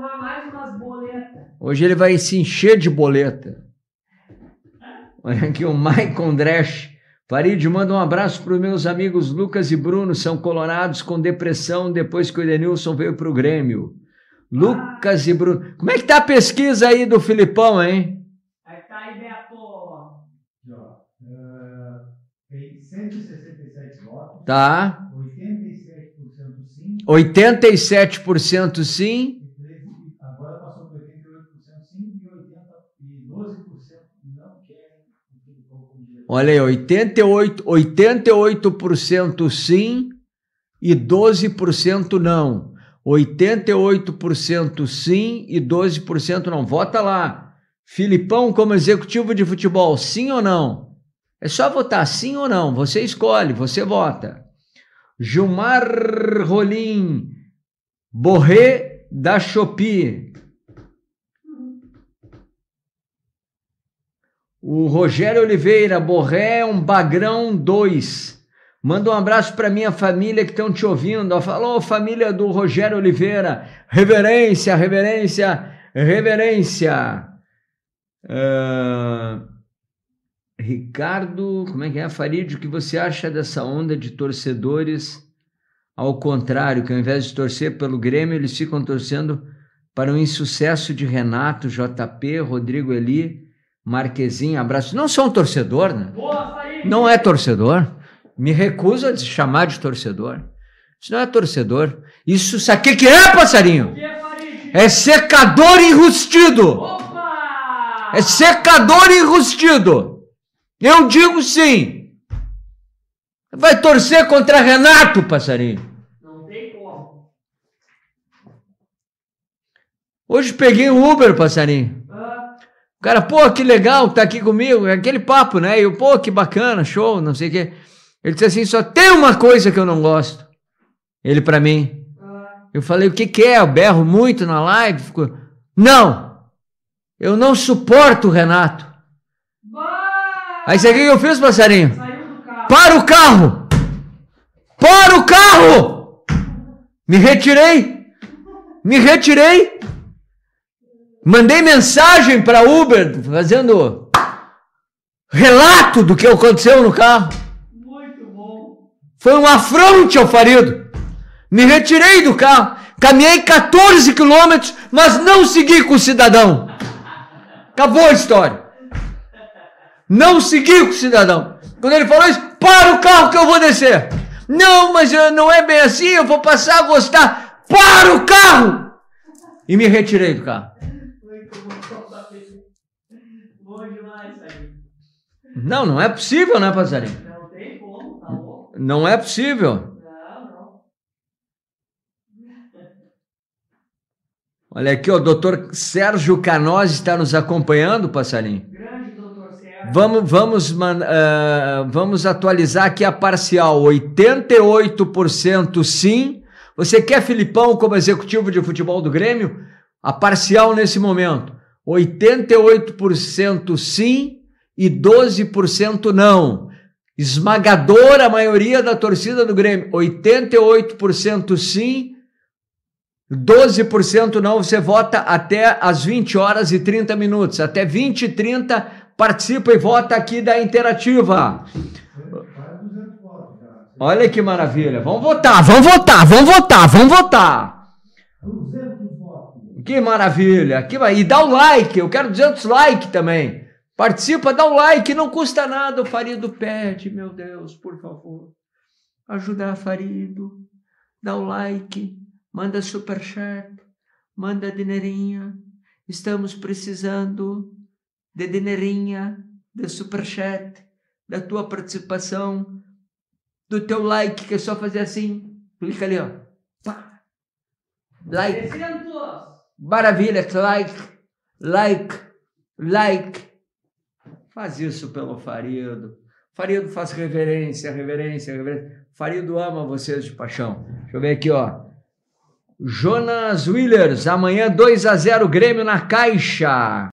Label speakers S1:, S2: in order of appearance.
S1: torrar mais umas boletas. Hoje ele vai se encher de boleta. Olha aqui o Maicon Dresch. Farid, manda um abraço para os meus amigos Lucas e Bruno, são colorados com depressão depois que o Edenilson veio para o Grêmio. Lucas ah. e Bruno. Como é que tá a pesquisa aí do Filipão, hein? Aí tá aí, Beto. Né, é, tem 167 votos. Tá. 87% sim. 87% sim. Olha aí, 88, 88% sim e 12% não. 88% sim e 12% não. Vota lá. Filipão como executivo de futebol, sim ou não? É só votar sim ou não. Você escolhe, você vota. Gilmar Rolim, Borré da Shopee. O Rogério Oliveira, Borré, é um bagrão 2. Manda um abraço para minha família que estão te ouvindo. Falou, família do Rogério Oliveira. Reverência, reverência, reverência. Uh, Ricardo, como é que é? Farid, o que você acha dessa onda de torcedores ao contrário, que ao invés de torcer pelo Grêmio, eles ficam torcendo para o insucesso de Renato, JP, Rodrigo Eli Marquezinho, abraço. Não sou um torcedor, né? Não é torcedor. Me recuso a chamar de torcedor. Isso não é torcedor. Isso sabe o que é, passarinho? É secador enrustido. É secador enrustido. Eu digo sim. Vai torcer contra Renato, passarinho. Não tem como. Hoje peguei o Uber, passarinho. O cara, pô, que legal tá aqui comigo, é aquele papo, né? o pô, que bacana, show, não sei o quê. Ele disse assim: só tem uma coisa que eu não gosto. Ele para mim. Eu falei: o que, que é? Eu berro muito na live. Ficou, não! Eu não suporto o Renato. Boa! Aí sabe o que eu fiz, passarinho? Para o carro! Para o carro! Me retirei! Me retirei! Mandei mensagem para Uber fazendo relato do que aconteceu no carro. Muito bom. Foi um afronte ao farido. Me retirei do carro. Caminhei 14 quilômetros, mas não segui com o cidadão. Acabou a história. Não segui com o cidadão. Quando ele falou isso, para o carro que eu vou descer. Não, mas não é bem assim, eu vou passar a gostar. Para o carro! E me retirei do carro. Não, não é possível, né, passarinho? Não tem como, tá louco? Não é possível. Não, não. Olha aqui, ó, o doutor Sérgio Canoz está nos acompanhando, passarinho. Grande doutor Sérgio. Vamos, vamos, man, uh, vamos atualizar aqui a parcial: 88% sim. Você quer Filipão como executivo de futebol do Grêmio? A parcial nesse momento, 88% sim e 12% não. Esmagadora maioria da torcida do Grêmio, 88% sim, 12% não. Você vota até as 20 horas e 30 minutos, até 20 e 30 participa e vota aqui da interativa. Olha que maravilha. Vamos votar, vamos votar, vamos votar, vamos votar. Que maravilha! Que... E dá o um like, eu quero 200 likes também. Participa, dá o um like, não custa nada. O Farido pede, meu Deus, por favor. Ajudar Farido. Dá o um like, manda superchat, manda dinheirinha. Estamos precisando de dinheirinha, de superchat, da tua participação, do teu like, que é só fazer assim. Clica ali, ó. Pá. Like. 300. Maravilha, like, like, like. Faz isso pelo Farido. Farido faz reverência, reverência, reverência. Farido ama vocês de paixão. Deixa eu ver aqui, ó. Jonas Willers, amanhã 2 a 0 Grêmio na Caixa.